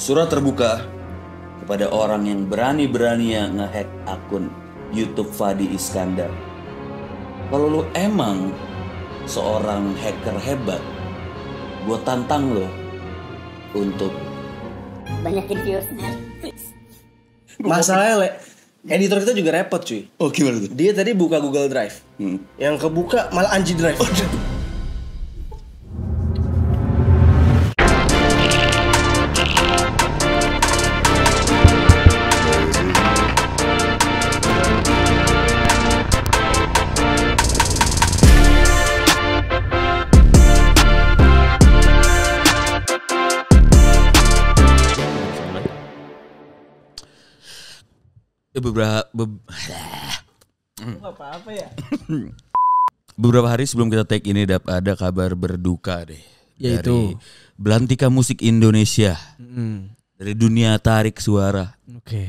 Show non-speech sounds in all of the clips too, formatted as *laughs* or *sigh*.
surat terbuka kepada orang yang berani berani ngehack akun YouTube Fadi Iskandar. Kalau lu emang seorang hacker hebat, gue tantang lo untuk banyakin viewersnya. Masalahnya, Le, editor kita juga repot cuy. Oh gimana tuh? Dia tadi buka Google Drive. Hmm. Yang kebuka malah Anji Drive. Oh, gitu. beberapa be apa-apa ya. *laughs* beberapa hari sebelum kita take ini ada kabar berduka deh. Yaitu dari Belantika Musik Indonesia. Mm. Dari dunia tarik suara. Oke. Okay.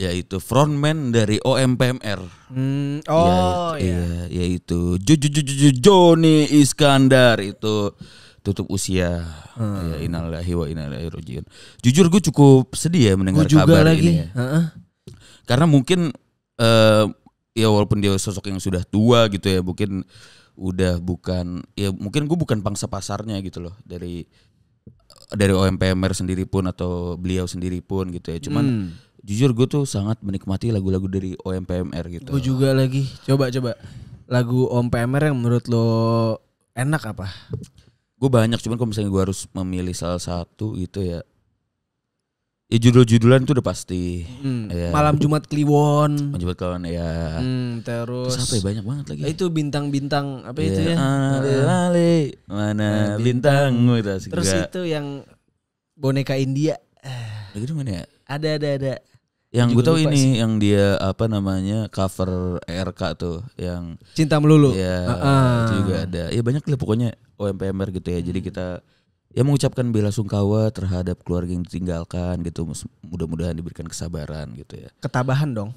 Yaitu frontman dari OMPMR. Mm. Oh ya, iya. iya. Yaitu Joni Iskandar itu tutup usia. Hmm. Ya, innalillahi wa rojiun Jujur gue cukup sedih ya mendengar kabar lagi. ini. Ya. Uh -uh karena mungkin uh, ya walaupun dia sosok yang sudah tua gitu ya mungkin udah bukan ya mungkin gue bukan pangsa pasarnya gitu loh dari dari OMPMR sendiri pun atau beliau sendiri pun gitu ya cuman hmm. jujur gue tuh sangat menikmati lagu-lagu dari OMPMR gitu gue juga lagi coba coba lagu OMPMR yang menurut lo enak apa gue banyak cuman kalau misalnya gue harus memilih salah satu gitu ya Ya judul-judulan itu udah pasti. Hmm. Ya. Malam Jumat Kliwon. Malam Jumat Kliwon ya. Hmm, terus. terus apa ya? banyak banget lagi. Ah, itu bintang-bintang apa iya. ya. itu ya? Ale, ale, mana nah, bintang. bintangmu Terus Gak. itu yang boneka India. Lagi itu mana ya? Ada ada ada. Yang gue tahu ini sih. yang dia apa namanya cover RK tuh yang Cinta Melulu. Iya. uh -uh. itu juga ada. Iya banyak lah pokoknya OMPMR gitu ya. Hmm. Jadi kita ya mengucapkan bela sungkawa terhadap keluarga yang ditinggalkan gitu mudah-mudahan diberikan kesabaran gitu ya ketabahan dong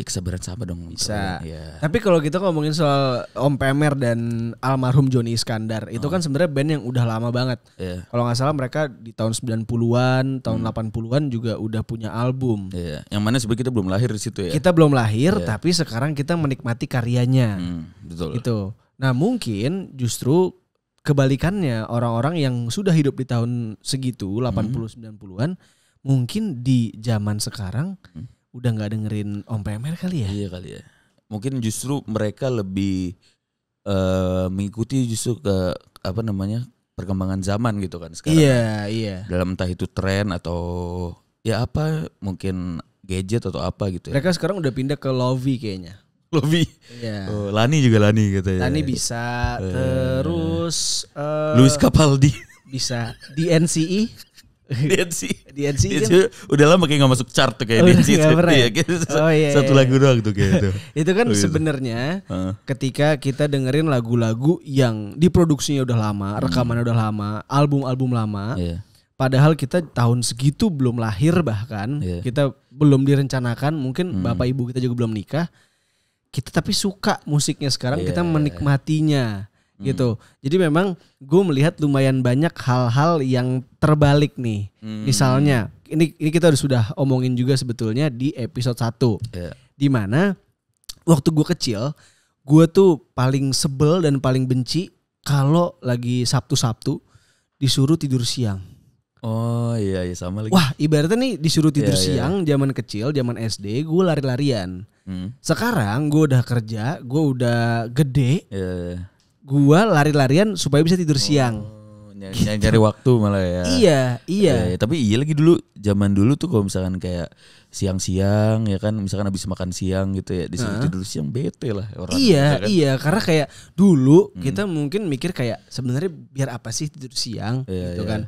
ya kesabaran sama dong bisa ya. tapi kalau kita ngomongin soal Om Pemer dan almarhum Joni Iskandar itu oh. kan sebenarnya band yang udah lama banget yeah. kalau nggak salah mereka di tahun 90-an tahun hmm. 80-an juga udah punya album yeah. yang mana sebenarnya kita belum lahir di situ ya kita belum lahir yeah. tapi sekarang kita menikmati karyanya hmm, betul itu nah mungkin justru kebalikannya orang-orang yang sudah hidup di tahun segitu 80 hmm. 90-an mungkin di zaman sekarang hmm. udah nggak dengerin Om PMR kali ya. Iya kali ya. Mungkin justru mereka lebih uh, mengikuti justru ke apa namanya? perkembangan zaman gitu kan sekarang. Iya, iya. Dalam entah itu tren atau ya apa mungkin gadget atau apa gitu ya. Mereka sekarang udah pindah ke Lovi kayaknya. Lobby. Iya. Oh, Lani juga Lani gitu ya. Lani bisa. Uh, Terus uh, Luis Capaldi bisa. D.N.C.E. DNCI e. DNCI e kan? E. udah lama kayak gak masuk chart tuh kayak oh, itu iya, ya. Iya, oh, iya, iya. Satu iya. lagu doang tuh kayak itu. *laughs* itu kan oh, sebenarnya gitu. ketika kita dengerin lagu-lagu yang diproduksinya udah lama, hmm. rekamannya udah lama, album-album lama. Yeah. Padahal kita tahun segitu belum lahir bahkan, yeah. kita belum direncanakan, mungkin hmm. bapak ibu kita juga belum nikah kita tapi suka musiknya sekarang yeah. kita iya. menikmatinya mm. gitu jadi memang gue melihat lumayan banyak hal-hal yang terbalik nih mm. misalnya ini ini kita sudah omongin juga sebetulnya di episode satu, yeah. di mana waktu gue kecil gue tuh paling sebel dan paling benci kalau lagi Sabtu-Sabtu disuruh tidur siang Oh iya, iya sama lagi. Wah ibaratnya nih disuruh tidur yeah, iya. siang yeah. zaman kecil, zaman SD gue lari-larian. Hmm. Sekarang gue udah kerja, gue udah gede. Yeah. Iya, iya. Gue lari-larian supaya bisa tidur oh. siang. Nyari, gitu. nyari waktu malah ya. Iya, iya. Eh, tapi iya lagi dulu zaman dulu tuh kalau misalkan kayak siang-siang ya kan misalkan habis makan siang gitu ya disuruh uh tidur siang bete lah orang. Iya, ya kan? iya karena kayak dulu hmm. kita mungkin mikir kayak sebenarnya biar apa sih tidur siang yeah, gitu yeah. kan.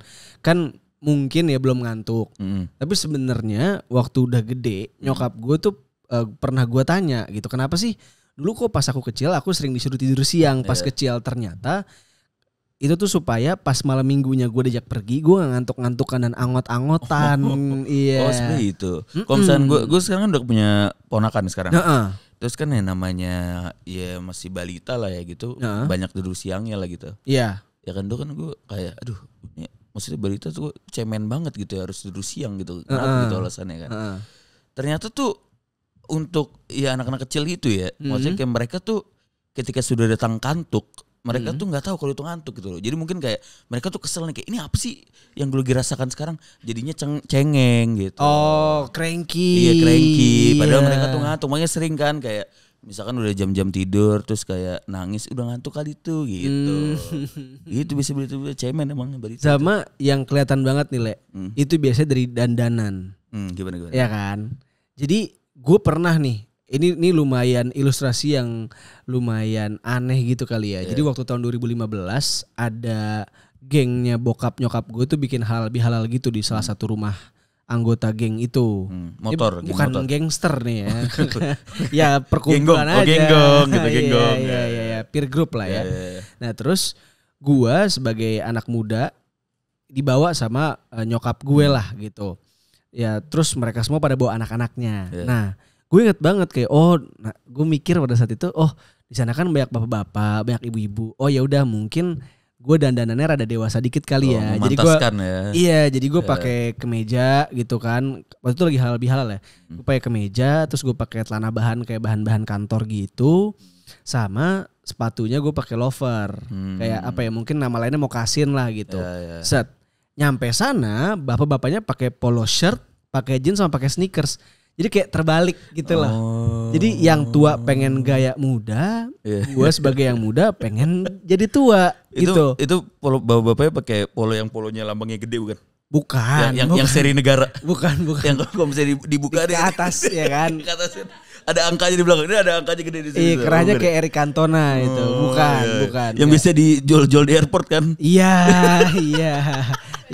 Kan mungkin ya belum ngantuk. Hmm. Tapi sebenarnya waktu udah gede, hmm. nyokap gue tuh uh, pernah gue tanya gitu kenapa sih dulu kok pas aku kecil aku sering disuruh tidur siang pas yeah. kecil ternyata itu tuh supaya pas malam minggunya gue diajak pergi gue gak ngantuk-ngantukan dan angot-angotan oh, oh, oh. iya oh seperti itu mm kalau gue gue sekarang kan udah punya ponakan sekarang uh -uh. terus kan ya namanya ya masih balita lah ya gitu uh -uh. banyak tidur siangnya lah gitu iya yeah. ya kan dulu kan gue kayak aduh ya, maksudnya balita tuh cemen banget gitu ya, harus tidur siang gitu uh -uh. gitu alasannya kan uh -uh. ternyata tuh untuk ya anak-anak kecil gitu ya. Mm -hmm. Maksudnya kayak mereka tuh ketika sudah datang kantuk, mereka hmm. tuh nggak tahu kalau itu ngantuk gitu loh. Jadi mungkin kayak mereka tuh kesel nih kayak ini apa sih yang gue rasakan sekarang jadinya ceng cengeng gitu. Oh, cranky. Iya, cranky. Padahal yeah. mereka tuh ngantuk. Makanya sering kan kayak misalkan udah jam-jam tidur terus kayak nangis udah ngantuk kali tuh gitu. Hmm. Gitu bisa begitu cemen emang berita. Sama itu. yang kelihatan banget nih, Le. Hmm. Itu biasanya dari dandanan. Hmm, gimana gimana. Ya kan? Jadi gue pernah nih ini ini lumayan ilustrasi yang lumayan aneh gitu kali ya. Yeah. Jadi iya. waktu tahun 2015 ada gengnya bokap nyokap gue tuh bikin halal bihalal gitu di salah hmm. satu rumah anggota geng itu. Hmm, motor, ya, bukan motor. gangster nih ya. *laughs* *laughs* ya perkumpulan oh, aja. geng genggong gitu, *laughs* genggong. Iya, ya ya ya. peer group lah ya. ya. ya, Nah, terus gue sebagai anak muda dibawa sama uh, nyokap gue lah gitu ya terus mereka semua pada bawa anak-anaknya yeah. nah gue inget banget kayak oh nah, gue mikir pada saat itu oh di sana kan banyak bapak-bapak banyak ibu-ibu oh ya udah mungkin gue dandanannya rada dewasa dikit kali oh, ya. Jadi gue ya. iya, jadi gue yeah. pakai kemeja gitu kan. Waktu itu lagi hal lebih halal ya. Hmm. Gue pakai kemeja, terus gue pakai celana bahan kayak bahan-bahan kantor gitu. Sama sepatunya gue pakai lover. Hmm. Kayak apa ya? Mungkin nama lainnya mau kasin lah gitu. Yeah, yeah. Set nyampe sana bapak-bapaknya pakai polo shirt, pakai jeans sama pakai sneakers. Jadi kayak terbalik gitu lah. Oh. Jadi yang tua pengen gaya muda, yeah. gue sebagai yang muda pengen jadi tua itu, gitu. Itu polo bapak-bapaknya pakai polo yang polonya lambangnya gede bukan? Bukan. Yang yang, bukan. yang seri negara. Bukan, bukan. Yang kalau bisa dibuka di, kan. atas ya *laughs* kan. di atas. Kan. Ada angkanya di belakang. Ini ada angkanya gede di sini. Iya, kerahnya kayak Eric Cantona oh, itu. Bukan, iya, iya. bukan. Yang ya. bisa dijual-jual di airport kan? Iya, *laughs* iya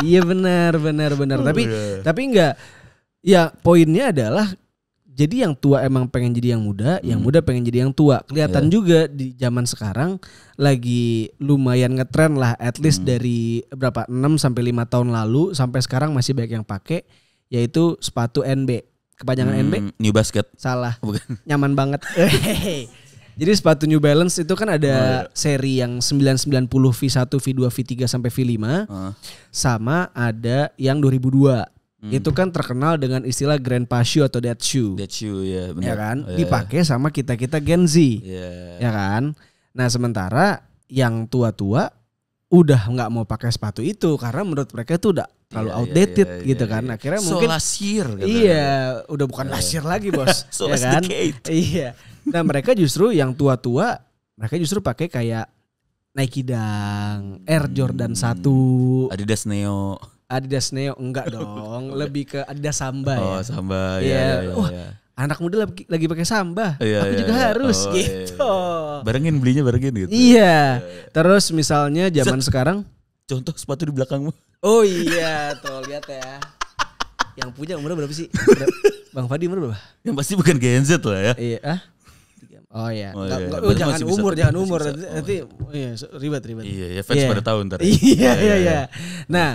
iya benar benar benar. Oh, tapi yeah. tapi enggak ya poinnya adalah jadi yang tua emang pengen jadi yang muda, hmm. yang muda pengen jadi yang tua. Kelihatan yeah. juga di zaman sekarang lagi lumayan ngetren lah at least hmm. dari berapa 6 sampai 5 tahun lalu sampai sekarang masih banyak yang pakai yaitu sepatu NB. Kepanjangan hmm, NB? New basket. Salah. Bukan. Nyaman banget. *laughs* Jadi sepatu New Balance itu kan ada oh, iya. seri yang 990 V1, V2, V3 sampai V5. Uh. Sama ada yang 2002. Hmm. Itu kan terkenal dengan istilah Grand Pashu Shoe atau Dead Shoe. Dead Shoe iya, ya, benar. Ya kan? Oh, iya, Dipakai sama kita-kita Gen Z. Yeah. Ya kan? Nah, sementara yang tua-tua udah nggak mau pakai sepatu itu karena menurut mereka itu udah terlalu yeah, iya, outdated yeah, yeah, gitu yeah, kan. Iya. Akhirnya so mungkin lasir gitu. Iya, udah bukan yeah. lasir lagi, Bos. *laughs* so ya kan? Iya. Nah, mereka justru yang tua-tua mereka justru pakai kayak Nike Dang, Air Jordan hmm. 1, Adidas Neo. Adidas Neo enggak *laughs* dong, lebih ke Adidas Samba oh, ya. Oh, Samba. Iya. Yeah. Yeah, yeah, yeah. anak muda lagi, lagi pakai Samba. Yeah, iya, Aku yeah, juga yeah. harus oh, gitu. Yeah. Barengin belinya barengin gitu. Iya. Terus misalnya zaman Set. sekarang contoh sepatu di belakangmu. Oh iya, tuh lihat ya. Yang punya umur berapa sih? Bang Fadi umur berapa? Yang pasti bukan Gen Z lah ya. Iya, ah? Oh iya. Oh, iya, iya. jangan umur, jangan umur. Bisa. Oh. Nanti iya, oh iya ribet ribet. Iya, iya ya fans yeah. pada tahun ntar. iya, iya, iya. Nah,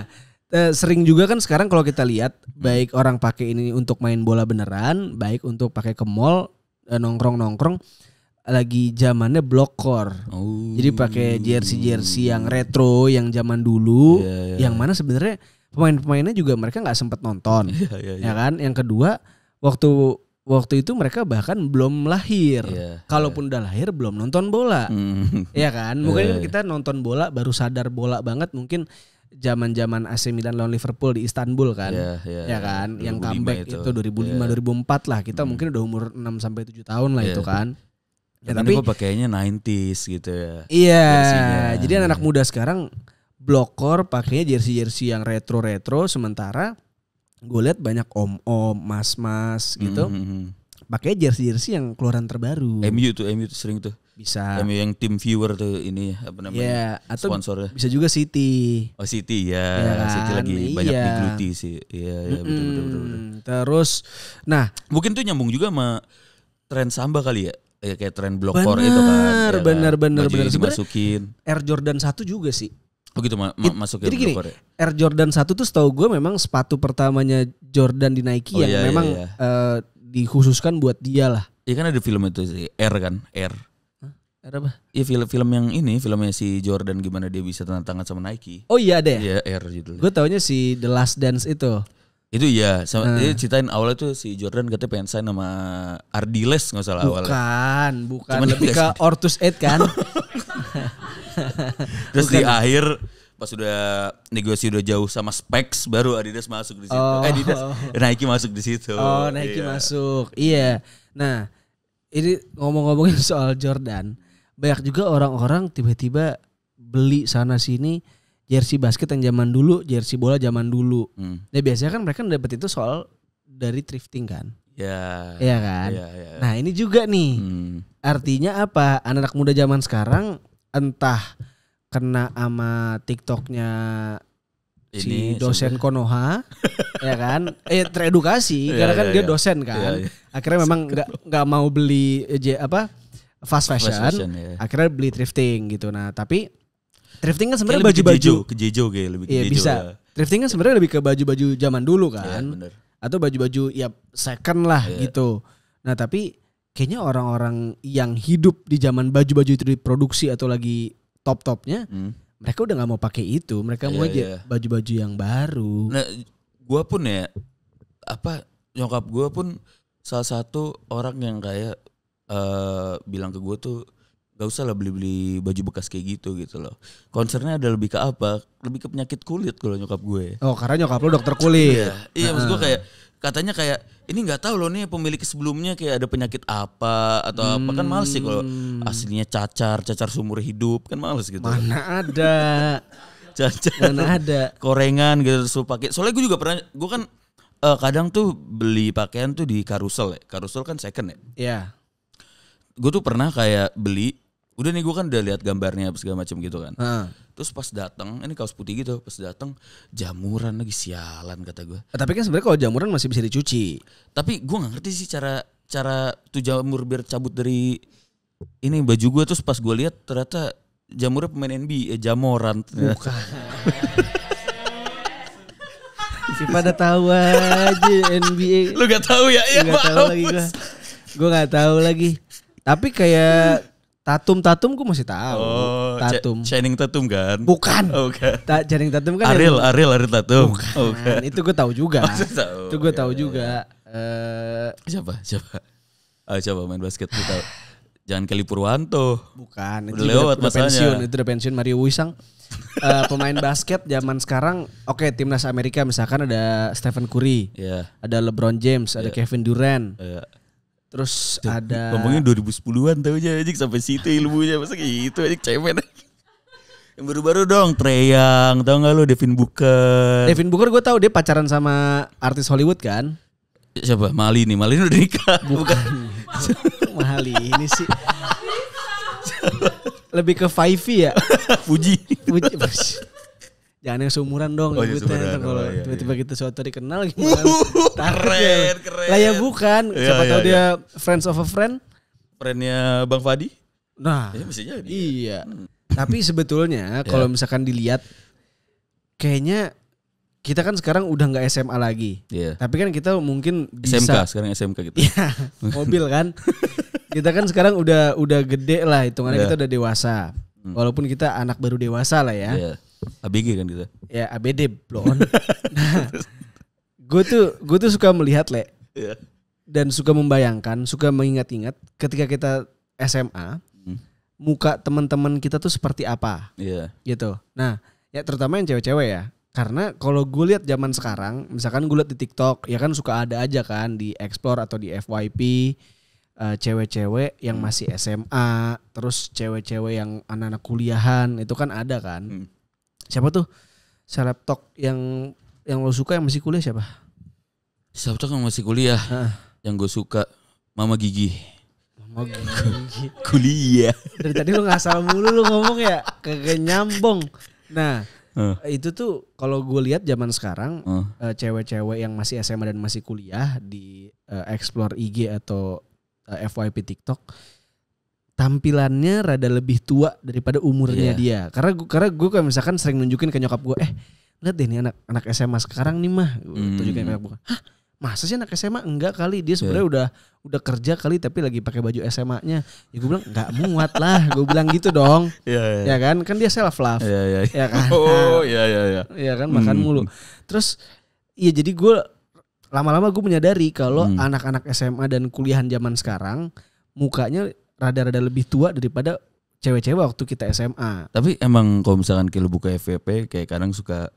eh, sering juga kan sekarang kalau kita lihat hmm. baik orang pakai ini untuk main bola beneran, baik untuk pakai ke mall eh, nongkrong-nongkrong lagi zamannya blokor. Oh. Jadi pakai jersey-jersey yang retro yang zaman dulu yeah, yeah. Iya. yang mana sebenarnya pemain-pemainnya juga mereka nggak sempet nonton. Yeah, yeah, yeah. Ya kan? Yang kedua, waktu waktu itu mereka bahkan belum lahir. Yeah, Kalaupun yeah. udah lahir belum nonton bola. Mm. Ya kan? Mungkin yeah, iya. kita nonton bola baru sadar bola banget mungkin zaman-zaman AC Milan lawan Liverpool di Istanbul kan. Yeah, yeah, ya kan? Iya. Yang comeback itu, itu 2005 yeah. 2004 lah. Kita mm. mungkin udah umur 6 sampai 7 tahun lah yeah. itu kan. Ya, tapi, gue pakainya 90s gitu ya. Iya. Jadi anak -anak muda sekarang blokor pakainya jersey-jersey yang retro-retro sementara gue lihat banyak om-om, mas-mas gitu. Mm -hmm. Pakai jersey-jersey yang keluaran terbaru. MU tuh, MU tuh sering tuh. Bisa. MU yang tim viewer tuh ini apa namanya? Ya, atau sponsor. Bisa juga City. Oh, City ya. ya City lagi iya. banyak digeluti sih. Iya, iya, mm -hmm. betul, betul betul. Terus nah, mungkin tuh nyambung juga sama tren samba kali ya Ya, kayak tren block bener, core itu kan. Ya kan? bener, bener, bener, bener. Air Jordan 1 juga sih. Begitu oh gitu ma ma masukin ya Jadi gini, Ya? Air Jordan 1 tuh setahu gue memang sepatu pertamanya Jordan di Nike oh, yang iya, iya memang iya, iya. Uh, dikhususkan buat dia lah. Iya kan ada film itu sih, Air kan, Air. Air apa? Iya film-film yang ini, filmnya si Jordan gimana dia bisa tantangan sama Nike. Oh iya ada ya? Iya Air gitu. Gue taunya si The Last Dance itu. Itu iya, sama, nah. dia ceritain awalnya tuh si Jordan katanya pengen sign sama Ardiles nggak salah awalnya. Bukan, bukan. Cuman lebih ke Ortus Ed kan. *laughs* Terus bukan. di akhir pas sudah negosiasi udah jauh sama Specs baru Adidas masuk di situ. Oh. Eh, Adidas oh. Nike masuk di situ. Oh, Nike iya. masuk. Iya. Nah, ini ngomong-ngomongin soal Jordan, banyak juga orang-orang tiba-tiba beli sana sini jersey basket yang zaman dulu, jersey bola zaman dulu. Hmm. Nah biasanya kan mereka dapat itu soal dari thrifting kan. Ya. Iya kan. Yeah, yeah, ya. Nah ini juga nih. Hmm. Artinya apa? Anak-anak muda zaman sekarang entah kena ama TikToknya si dosen sebenernya. Konoha, *laughs* ya kan? Eh teredukasi yeah, karena kan yeah, dia yeah. dosen ya, kan. Yeah, yeah. Akhirnya memang *laughs* nggak nggak mau beli eh, apa fast fashion. Fast fashion yeah. Akhirnya beli thrifting gitu. Nah tapi Thrifting kan sebenarnya baju-baju kejejo ke kayak lebih kejejo. Iya bisa. Lah. Ya. Thrifting kan sebenarnya lebih ke baju-baju zaman dulu iya, kan. Ya, bener. Atau baju-baju ya second lah ya. gitu. Nah, tapi kayaknya orang-orang yang hidup di zaman baju-baju itu diproduksi atau lagi top-topnya, hmm. mereka udah nggak mau pakai itu, mereka iya, mau aja iya. baju-baju yang baru. Nah, gua pun ya apa nyokap gua pun salah satu orang yang kayak uh, bilang ke gua tuh gak usah lah beli-beli baju bekas kayak gitu gitu loh. konsernya ada lebih ke apa? Lebih ke penyakit kulit kalau nyokap gue. Oh karena nyokap lo dokter kulit. Iya, iya maksud gue kayak katanya kayak ini nggak tahu loh nih pemilik sebelumnya kayak ada penyakit apa atau hmm. apa kan males sih kalau hmm. aslinya cacar cacar sumur hidup kan males gitu. Mana ada. *laughs* cacar. Mana ada. Korengan gitu terus pakai. Soalnya gue juga pernah gue kan uh, kadang tuh beli pakaian tuh di karusel ya. Karusel kan second ya. Iya. Yeah. Gue tuh pernah kayak beli udah nih gue kan udah lihat gambarnya segala macam gitu kan Hmm. terus pas datang ini kaos putih gitu pas datang jamuran lagi sialan kata gue eh, tapi kan sebenarnya kalau jamuran masih bisa dicuci tapi gue nggak ngerti sih cara cara tuh jamur biar cabut dari ini baju gue terus pas gue lihat ternyata jamurnya pemain NBA eh, jamoran bukan si pada tahu aja NBA lu gak tahu ya ya gak tahu lagi gue gue gak tahu lagi tapi kayak Tatum Tatum gue masih tahu. Oh, Tatum. Channing Tatum kan? Bukan. Oh, okay. *laughs* Ta Channing Tatum kan. Ariel, yang... Ariel, Ariel Tatum. Bukan. Oh, okay. Itu gue tahu juga. Oh, tahu. Itu gue okay, tahu okay, iya, iya, juga. Uh, siapa? Siapa? Oh, siapa main basket gue tahu. Jangan Kelly Purwanto. Bukan. itu lewat udah, pensiun, itu udah pensiun Mario Wisang. uh, pemain basket zaman sekarang, oke okay, timnas Amerika misalkan ada Stephen Curry, yeah. ada LeBron James, yeah. ada Kevin Durant. Yeah Terus ada Ngomongnya 2010-an tau aja Ajik sampai situ ilmunya masa gitu Ajik cemen Yang baru-baru dong Treyang, tau gak lu Devin Booker. Devin Booker gue tau dia pacaran sama artis Hollywood kan? Siapa? Mali nih, Mali udah nikah. Bukan. *laughs* Mali ini sih. Lebih ke Fivey ya? Fuji. Fuji. Jangan yang seumuran dong oh, ya. kalau oh, iya, tiba-tiba iya. kita gitu suatu hari kenal *laughs* gimana. keren, uh, keren. Lah ya bukan, iya, siapa iya, tahu iya. dia friends of a friend. Friendnya Bang Fadi? Nah, ya, bisa Iya. Hmm. Tapi sebetulnya *laughs* ya. kalau misalkan dilihat kayaknya kita kan sekarang udah nggak SMA lagi. Yeah. Tapi kan kita mungkin bisa, SMK sekarang SMK gitu. Iya, *laughs* mobil kan. kita kan sekarang udah udah gede lah hitungannya yeah. kita udah dewasa. Hmm. Walaupun kita anak baru dewasa lah ya. Yeah. ABG kan kita. Gitu. Ya ABD blon. nah, gue tuh gue tuh suka melihat le yeah. dan suka membayangkan, suka mengingat-ingat ketika kita SMA hmm. muka teman-teman kita tuh seperti apa. Yeah. Gitu. Nah ya terutama yang cewek-cewek ya. Karena kalau gue lihat zaman sekarang, misalkan gue lihat di TikTok, ya kan suka ada aja kan di Explore atau di FYP eh, cewek-cewek uh, yang masih SMA, terus cewek-cewek yang anak-anak kuliahan itu kan ada kan. Hmm siapa tuh seleb talk yang yang lo suka yang masih kuliah siapa? Seleb talk yang masih kuliah. Yang gue suka Mama Gigi. Mama Gigi. *laughs* kuliah. Dari tadi lo salah mulu lo ngomong ya, kagak nyambung. Nah, Uh. Itu tuh kalau gue lihat zaman sekarang cewek eh, cewek-cewek yang masih SMA dan masih kuliah di uh, explore IG atau uh, eh, FYP TikTok tampilannya rada lebih tua daripada umurnya yeah. dia. Karena gua, karena gue kayak misalkan sering nunjukin ke nyokap gue, eh lihat deh nih anak anak SMA sekarang nih mah, mm. tunjukin nyokap gue. Hah? Masa sih anak SMA enggak kali dia iya. sebenarnya yeah. udah udah kerja kali tapi lagi pakai baju SMA-nya. Ya gue bilang enggak muat lah, gue bilang gitu dong. *laughs* yeah, yeah. Ya kan? Kan dia self love. Yeah, yeah, yeah. Ya kan? Oh, iya iya iya. Ya kan, *laughs* oh, nah, iya, iya, kan? makan mm. mulu. Hmm. Terus iya jadi gue lama-lama gue menyadari kalau mm. anak-anak SMA dan kuliahan zaman sekarang mukanya rada-rada lebih tua daripada cewek-cewek waktu kita SMA. Tapi emang kalau misalkan kalau buka FVP kayak kadang suka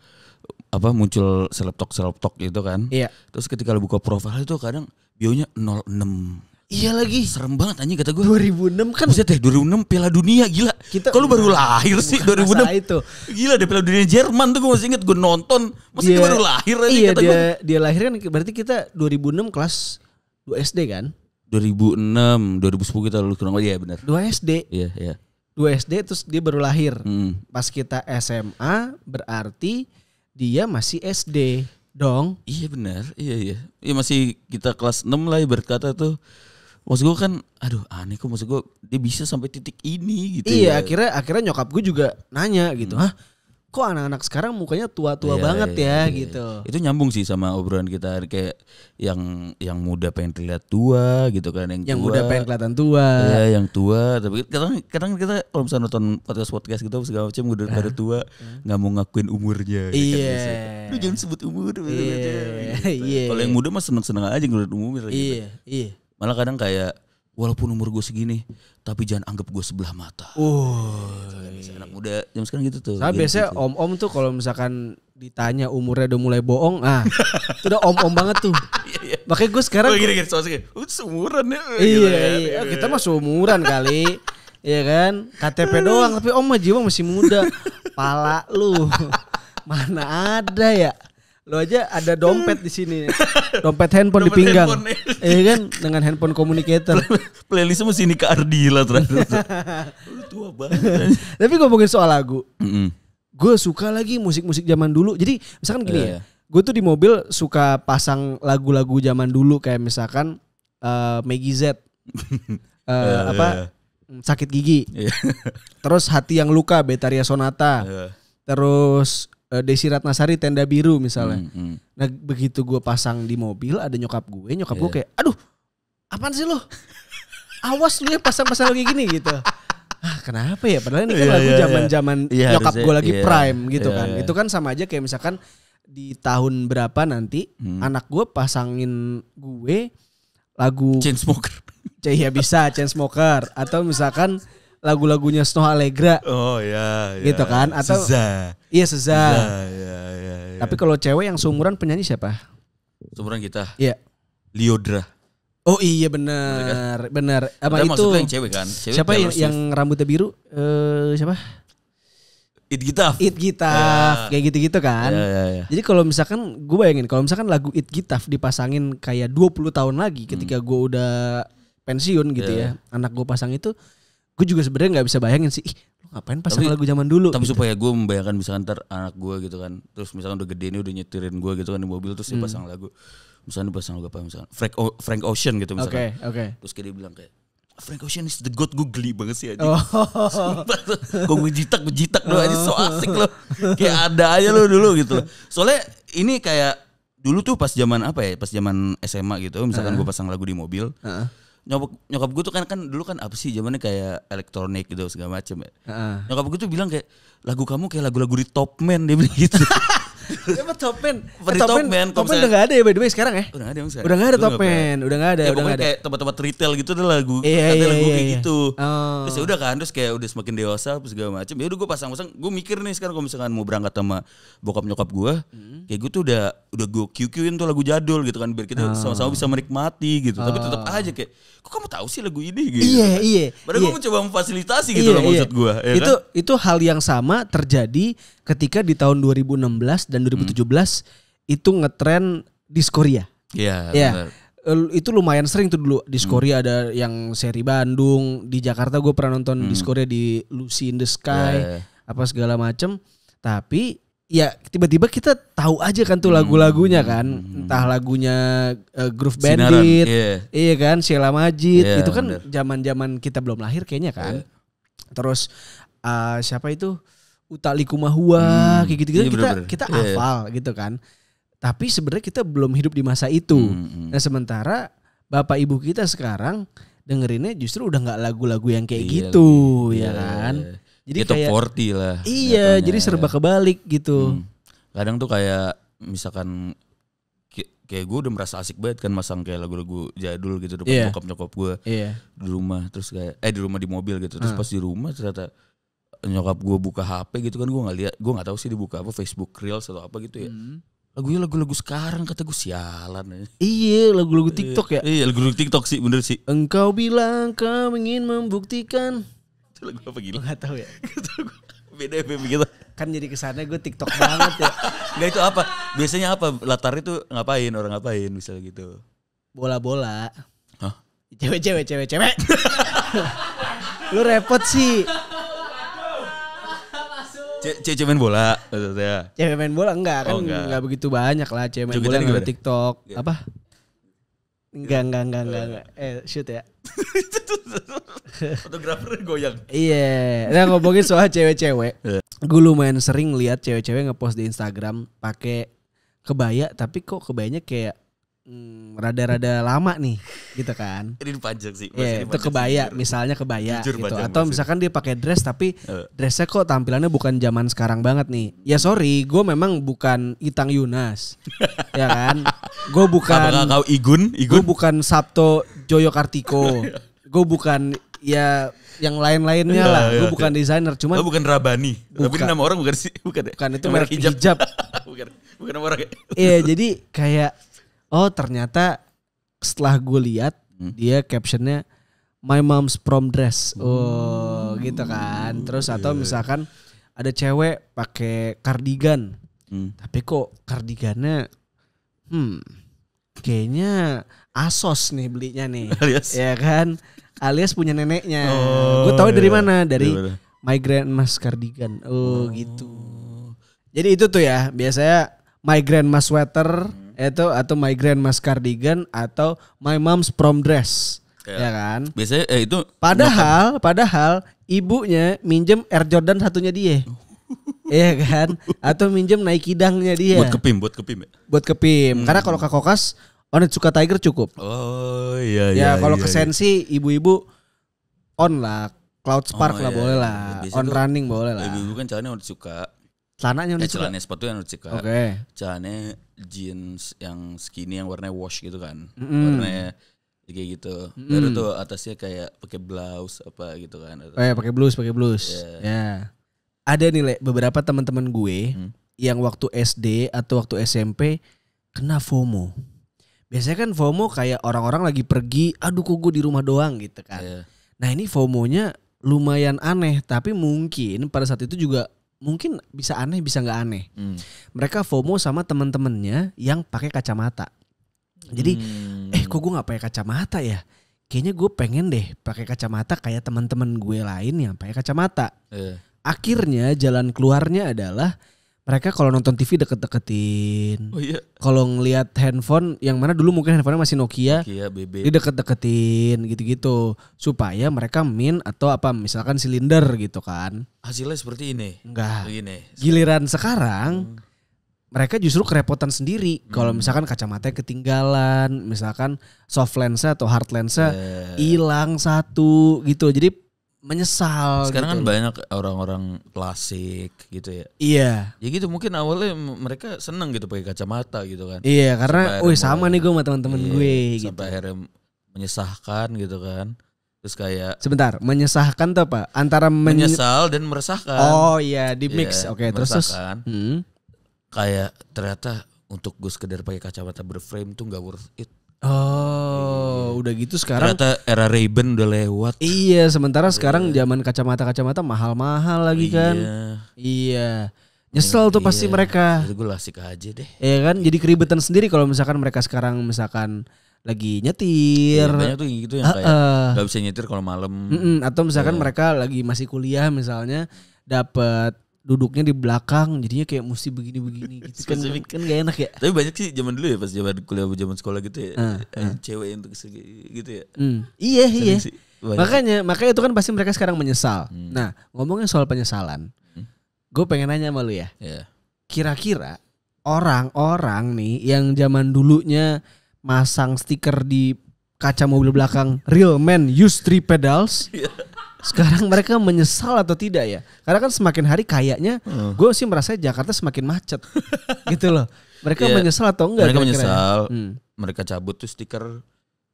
apa muncul seleptok seleptok gitu kan. Iya. Terus ketika lu buka profil itu kadang bionya 06. Iya lagi. Serem banget anjing kata gue. 2006 kan. Buset deh 2006 Piala Dunia gila. Kita Kalau baru lahir sih 2006. itu. Gila deh Piala Dunia Jerman tuh gue masih inget gue nonton. Masih iya. baru lahir aja iya, kata dia, gue. dia lahir kan berarti kita 2006 kelas 2 SD kan. 2006, 2010 kita lulus kurang lebih ya benar. 2 SD. Iya, iya. 2 SD terus dia baru lahir. Hmm. Pas kita SMA berarti dia masih SD dong. Iya benar. Iya iya. Iya masih kita kelas 6 lah berkata tuh. Maksud gue kan aduh aneh kok maksud gue dia bisa sampai titik ini gitu. Iya, ya. akhirnya akhirnya nyokap gue juga nanya gitu. Hmm. Hah? kok anak-anak sekarang mukanya tua-tua yeah, banget iya, ya yeah, iya. gitu. Itu nyambung sih sama obrolan kita kayak yang yang muda pengen terlihat tua gitu kan yang, yang tua, muda pengen kelihatan tua. Iya, yang tua tapi kadang kadang kita kalau misalnya nonton podcast-podcast gitu segala macam udah pada tua nggak mau ngakuin umurnya. Ya kan, iya. Yeah. Kan, Lu jangan sebut umur. Gitu, gitu, iya. Gitu. yeah. Kalau yang muda mah seneng-seneng aja ngeliat umur. Gitu. Iya. Gitu. Iya. Yeah. Malah kadang kayak walaupun umur gue segini tapi jangan anggap gue sebelah mata. Oh, ya, anak muda jam sekarang gitu tuh. Saya biasanya gitu. om-om tuh kalau misalkan ditanya umurnya udah mulai bohong, ah itu udah om-om banget tuh. *laughs* Iya, iya. Makanya gue sekarang. Oh, gini, gini, soalnya, seumuran ya. Gitu iya, ya. iya. Oh, kita mah seumuran kali. Iya kan? KTP *laughs* doang tapi om mah jiwa masih muda. Pala lu. *laughs* Mana ada ya? Lo aja ada dompet di sini. *laughs* Dompet handphone di pinggang. Iya. iya kan dengan handphone communicator. *laughs* Playlistnya mesti ke Ardila terakhir. *laughs* Lu tua banget. Tapi ngomongin soal lagu. Mm Gue suka lagi musik-musik zaman dulu. Jadi misalkan gini iya, ya. Gue tuh di mobil suka pasang lagu-lagu zaman dulu kayak misalkan uh, Maggie Z. Eh, iya, apa? Mm, sakit gigi. Terus hati yang luka Betaria Sonata. Terus uh, Desi Ratnasari tenda biru misalnya. Hmm, hmm. Nah begitu gue pasang di mobil ada nyokap gue, nyokap yeah. gue iya. kayak, aduh, apaan sih lo? Awas lu ya pasang-pasang lagi gini gitu. Ah, kenapa ya? Padahal ini kan yeah, lagu iya, iya. zaman-zaman yeah, yeah. nyokap gue lagi yeah, prime gitu yeah, kan. Yeah. Itu kan sama aja kayak misalkan di tahun berapa nanti hmm. anak gue pasangin gue lagu Chainsmoker. Ya bisa Chainsmoker atau misalkan lagu-lagunya Snow Allegra. Oh ya, ya. Gitu kan? Atau Seza. Iya Seza. Ya, ya, ya. Tapi kalau cewek yang seumuran penyanyi siapa? Seumuran kita. Iya. Liodra. Oh iya benar, benar. Apa itu. Maksudnya yang cewek kan? Cewek siapa yang, yang rambutnya biru? Eh siapa? It Gitaf. It Gitaf. Yeah. Kayak gitu-gitu kan. Yeah, yeah, yeah. Jadi kalau misalkan gue bayangin kalau misalkan lagu It Gitaf dipasangin kayak 20 tahun lagi ketika hmm. gue udah pensiun gitu yeah. ya. Iya. Anak gue pasang itu gue juga sebenarnya nggak bisa bayangin sih lo ngapain pas tapi, lagu zaman dulu tapi gitu. supaya gue membayangkan misalkan ntar anak gue gitu kan terus misalkan udah gede ini udah nyetirin gue gitu kan di mobil terus hmm. pasang lagu misalnya pasang lagu apa misalkan Frank, o Frank Ocean gitu misalkan okay, okay. terus kayak dia bilang kayak Frank Ocean is the god gue geli banget sih aja. Oh. gue jitak gue jitak oh. aja so asik loh. Kayak ada aja lo dulu gitu loh. Soalnya ini kayak dulu tuh pas zaman apa ya? Pas zaman SMA gitu, misalkan uh gue pasang lagu di mobil. Uh nyokap nyokap gue tuh kan kan dulu kan apa sih zamannya kayak elektronik gitu segala macem ya. Uh. Nyokap gue tuh bilang kayak lagu kamu kayak lagu-lagu di Top Man dia bilang gitu. *laughs* Emang Top Man? Eh, Top, top Man, Top Man udah gak ada ya by the way sekarang ya? Udah gak ada sekarang. Udah gak ada Top Man, udah gak ada. Ya, udah gak ada. kayak tempat-tempat retail gitu ada lagu, iya, ada iya, lagu iya, kayak iya. gitu. Oh. Terus ya udah kan, terus kayak udah semakin dewasa terus segala macem. Ya udah gue pasang-pasang, gue mikir nih sekarang kalau misalkan mau berangkat sama bokap nyokap gue, hmm. kayak gue tuh udah udah gue QQ-in tuh lagu jadul gitu kan biar kita ah. sama-sama bisa menikmati gitu. Tapi tetap ah. aja kayak kok kamu tahu sih lagu ini gitu. Iya, kan. iya. Padahal iye. gue mencoba memfasilitasi gitu iye, loh iya. maksud gue. Ya itu kan? itu hal yang sama terjadi ketika di tahun 2016 dan 2017 hmm. itu ngetren di Korea. Iya, yeah, iya. itu lumayan sering tuh dulu di hmm. Korea hmm. ada yang seri Bandung di Jakarta gue pernah nonton hmm. di Korea di Lucy in the Sky yeah. Iya, apa segala macem tapi ya tiba-tiba kita tahu aja kan tuh hmm. lagu-lagunya kan hmm. entah lagunya uh, Groove Sinaran, Bandit yeah. iya kan Sheila Majid yeah, itu kan zaman-zaman kita belum lahir kayaknya kan yeah. terus uh, siapa itu Uta Likumahua hmm. kayak gitu-gitu yeah, kita kita yeah. Iya. hafal gitu kan tapi sebenarnya kita belum hidup di masa itu hmm, hmm. nah sementara bapak ibu kita sekarang dengerinnya justru udah nggak lagu-lagu yang kayak yeah, gitu yeah. ya iya, kan yeah jadi itu 40 lah. Iya, jadi serba ya. kebalik gitu. Hmm. Kadang tuh kayak misalkan kayak gue udah merasa asik banget kan masang kayak lagu-lagu jadul gitu depan yeah. nyokap nyokap gue yeah. di rumah terus kayak eh di rumah di mobil gitu terus hmm. pas di rumah ternyata nyokap gue buka HP gitu kan gue nggak lihat gue nggak tahu sih dibuka apa Facebook Reels atau apa gitu ya hmm. lagunya lagu-lagu sekarang kata gue sialan iya lagu-lagu TikTok ya iya lagu-lagu TikTok sih bener sih engkau bilang kau ingin membuktikan itu lagu apa gila? Gak tau ya. *laughs* Beda FM ya, gitu. Kan jadi kesannya gue TikTok banget ya. *laughs* Gak itu apa? Biasanya apa? latar itu ngapain? Orang ngapain? Misalnya gitu. Bola-bola. Hah? Cewek, cewek, cewek, cewek. *laughs* Lu repot sih. Cewek main bola maksudnya. Cewek main bola enggak kan oh, enggak. enggak begitu banyak lah cewek main bola di TikTok. Ya. Apa? Enggak, enggak, enggak, oh, enggak, iya. enggak. Eh, shoot ya. *laughs* Fotografer goyang. Iya. Nah, ngomongin soal cewek-cewek. Iya. Gue lumayan sering lihat cewek-cewek ngepost di Instagram pakai kebaya, tapi kok kebayanya kayak hmm, rada-rada lama nih gitu kan *laughs* ini panjang sih yeah, iya, itu kebaya sih. misalnya kebaya Jujur gitu atau masih. misalkan dia pakai dress tapi uh. dressnya kok tampilannya bukan zaman sekarang banget nih ya sorry gue memang bukan Itang Yunas *laughs* ya kan gue bukan kau Igun, Igun? gue bukan Sabto Joyo Kartiko *laughs* gue bukan ya yang lain-lainnya iya, lah. Iya, gue bukan desainer, cuman. Lo bukan Rabani. Bukan. Tapi nama orang bukan sih, bukan. Ya? Bukan itu merek hijab. hijab. bukan, bukan nama orang. Ya? Iya, jadi kayak oh ternyata setelah gue lihat hmm. dia captionnya my mom's prom dress hmm. oh gitu kan terus iya, atau iya. misalkan ada cewek pakai kardigan hmm. tapi kok kardigannya hmm kayaknya asos nih belinya nih *laughs* alias. ya kan alias punya neneknya oh, gue tahu iya. dari mana dari iya, my grandma's cardigan oh, oh gitu jadi itu tuh ya biasanya my grandma sweater hmm itu atau My Grandma's Cardigan atau My Mom's Prom Dress. Ya, ya kan? Biasanya eh, itu padahal makan. padahal ibunya minjem Air Jordan satunya dia. *laughs* Iya kan? Atau minjem naik kidangnya dia. Buat kepim, buat kepim ya? Buat kepim. Hmm. Karena kalau ke Kokas suka Tiger cukup. Oh iya ya, iya. Ya kalau iya, ke iya. Sensi iya. ibu-ibu on lah, Cloud Spark oh, lah iya. boleh iya, lah, iya. on running boleh lah. Ibu-ibu kan caranya suka celana yang ya, eh, celananya sepatu yang lucu Oke. Okay. Celananya jeans yang skinny yang warnanya wash gitu kan. Mm. -hmm. Warnanya kayak gitu. Mm. -hmm. Baru tuh atasnya kayak pakai blouse apa gitu kan. Oh ya pakai blouse, pakai blouse. Yeah. Ya. Ada nih Le, beberapa teman-teman gue hmm. yang waktu SD atau waktu SMP kena FOMO. Biasanya kan FOMO kayak orang-orang lagi pergi, aduh kok gue di rumah doang gitu kan. Yeah. Nah ini FOMO-nya lumayan aneh, tapi mungkin pada saat itu juga mungkin bisa aneh bisa nggak aneh. Hmm. Mereka FOMO sama teman-temannya yang pakai kacamata. Jadi hmm. eh kok gue nggak pakai kacamata ya? Kayaknya gue pengen deh pakai kacamata kayak teman-teman gue lain yang pakai kacamata. eh. Akhirnya jalan keluarnya adalah mereka kalau nonton TV deket-deketin. Oh iya. Kalau ngelihat handphone yang mana dulu mungkin handphonenya masih Nokia, Nokia BB. deket-deketin gitu-gitu supaya mereka min atau apa misalkan silinder gitu kan. Hasilnya seperti ini. Enggak. Begini. Giliran sekarang hmm. mereka justru kerepotan sendiri hmm. kalau misalkan kacamata ketinggalan, misalkan soft lensa atau hard lensa iya. hilang yeah. satu gitu. Jadi menyesal. Sekarang kan gitu. kan banyak orang-orang klasik gitu ya. Iya. Ya gitu mungkin awalnya mereka seneng gitu pakai kacamata gitu kan. Iya karena, wih sama nih gue sama teman-teman iya, gue. Sampai gitu. akhirnya menyesahkan gitu kan. Terus kayak sebentar menyesahkan tuh apa? Antara men menyesal dan meresahkan. Oh iya di iya, mix. Iya, Oke terus terus. Hmm. Kayak ternyata untuk gue sekedar pakai kacamata berframe tuh nggak worth it Oh, udah gitu sekarang. Ternyata era Ray-Ban udah lewat. Iya, sementara iya. sekarang zaman kacamata-kacamata mahal-mahal lagi iya. kan. Iya. iya. Nyesel tuh iya. pasti mereka. Itu gue lasik aja deh. Iya kan? Jadi keribetan sendiri kalau misalkan mereka sekarang misalkan lagi nyetir. Iya, banyak tuh gitu yang uh, kayak uh, gak bisa nyetir kalau malam. Mm -mm, atau misalkan yeah. mereka lagi masih kuliah misalnya dapat duduknya di belakang jadinya kayak mesti begini-begini *laughs* gitu kan, kan gak enak ya tapi banyak sih zaman dulu ya pas zaman kuliah zaman sekolah gitu ya uh, uh. cewek untuk gitu ya mm. iya iya sih, makanya makanya itu kan pasti mereka sekarang menyesal hmm. nah ngomongin soal penyesalan hmm. gue pengen nanya malu ya yeah. kira-kira orang-orang nih yang zaman dulunya masang stiker di kaca mobil belakang real man use three pedals *laughs* yeah sekarang mereka menyesal atau tidak ya? Karena kan semakin hari kayaknya hmm. gue sih merasa Jakarta semakin macet. gitu loh. Mereka yeah. menyesal atau enggak? Mereka kira -kira. Ya? menyesal. Hmm. Mereka cabut tuh stiker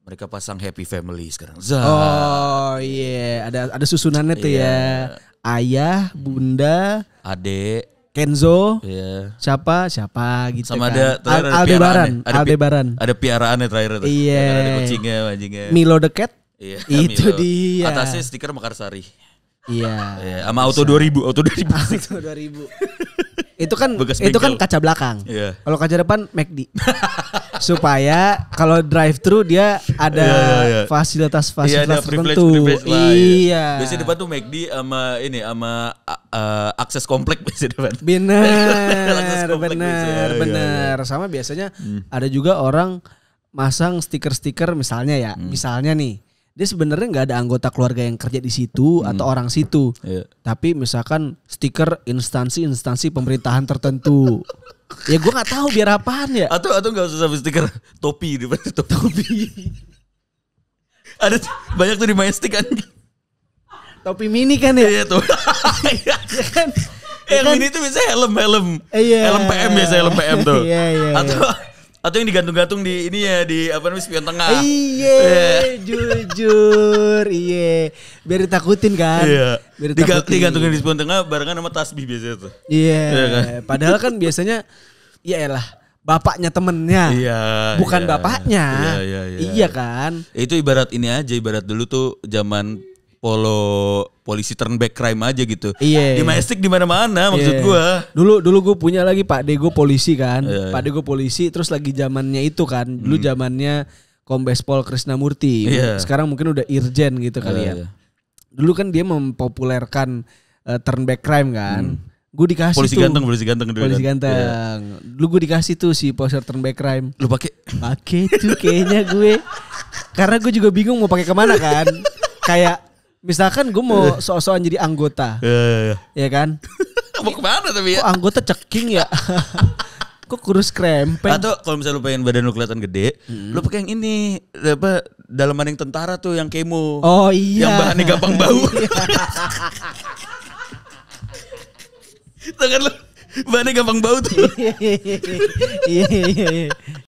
mereka pasang happy family sekarang. Zah. Oh iya, yeah. ada ada susunannya tuh yeah. ya. Iya. Ayah, bunda, adik, Kenzo, yeah. siapa siapa gitu Sama kan. ada, Al ada Aldebaran, ada Aldebaran. Ada piaraannya terakhir itu. Iya. Yeah. Ada kucingnya, anjingnya. Milo the Cat. Iya. Itu Milo. dia. Atasnya stiker Mekarsari. Iya. Iya, sama auto 2000, auto 2000. *laughs* Auto 2000. itu kan Bekas itu kan kaca belakang. Iya. Yeah. Kalau kaca depan McD. *laughs* Supaya kalau drive thru dia ada yeah, yeah, yeah. fasilitas iya, fasilitas yeah, ada privilege, tertentu. Privilege lah, iya. iya. Biasanya depan tuh McD sama ini sama uh, akses komplek *laughs* biasanya depan. Benar. benar, benar. Sama biasanya hmm. ada juga orang masang stiker-stiker misalnya ya, hmm. misalnya nih dia sebenarnya nggak ada anggota keluarga yang kerja di situ hmm. atau orang situ. Yeah. Tapi misalkan stiker instansi-instansi pemerintahan tertentu. *laughs* ya gue nggak tahu biar apaan ya. Atau atau nggak usah sampai stiker topi di *laughs* topi. topi. ada banyak tuh di stick kan. Topi mini kan ya? Iya, iya tuh. *laughs* Ya kan? Yang ya kan? mini tuh bisa helm helm. Iya. Helm PM biasanya helm PM tuh. Iya iya. iya. Atau atau yang digantung-gantung di ini ya di apa namanya spion tengah. *laughs* Iya, jujur, iya. Biar ditakutin kan. Iya. Biar ditakutin. Digantungin di spion tengah barengan sama tasbih biasanya tuh. Iya. Yeah. yeah kan? Padahal kan biasanya ya lah bapaknya temennya, iya, bukan iya, bapaknya, iya, iya, iya. iya kan? Itu ibarat ini aja, ibarat dulu tuh zaman polo polisi turn back crime aja gitu. Iya. iya. Domestik di mana-mana maksud gue iya, iya. gua. Dulu dulu gue punya lagi Pak Dego polisi kan. Yeah. Pak Dego polisi terus lagi zamannya itu kan. Dulu hmm. zamannya Kombes Pol Krisnamurti. Yeah. Sekarang mungkin udah Irjen gitu kali yeah. ya. Dulu kan dia mempopulerkan uh, turn back crime kan. Hmm. Gue dikasih polisi tuh. Ganteng, polisi ganteng, polisi kan. ganteng. Yeah. Lu gue dikasih tuh si poster turn back crime. Lu pakai? Pakai tuh kayaknya gue. Karena gue juga bingung mau pakai kemana kan. *laughs* Kayak misalkan gue mau *laughs* sok-sokan jadi anggota, ya kan? *laughs* mau kemana tapi ya? Kok anggota ceking ya? *laughs* Kok kurus krempeng? Atau kalau misalnya lu pengen badan lu kelihatan gede, hmm. lu pakai yang ini apa Dalam yang tentara tuh yang kemo. Oh iya. Yang bahannya gampang bau. Tangan lu bahannya gampang bau tuh. Iya iya iya.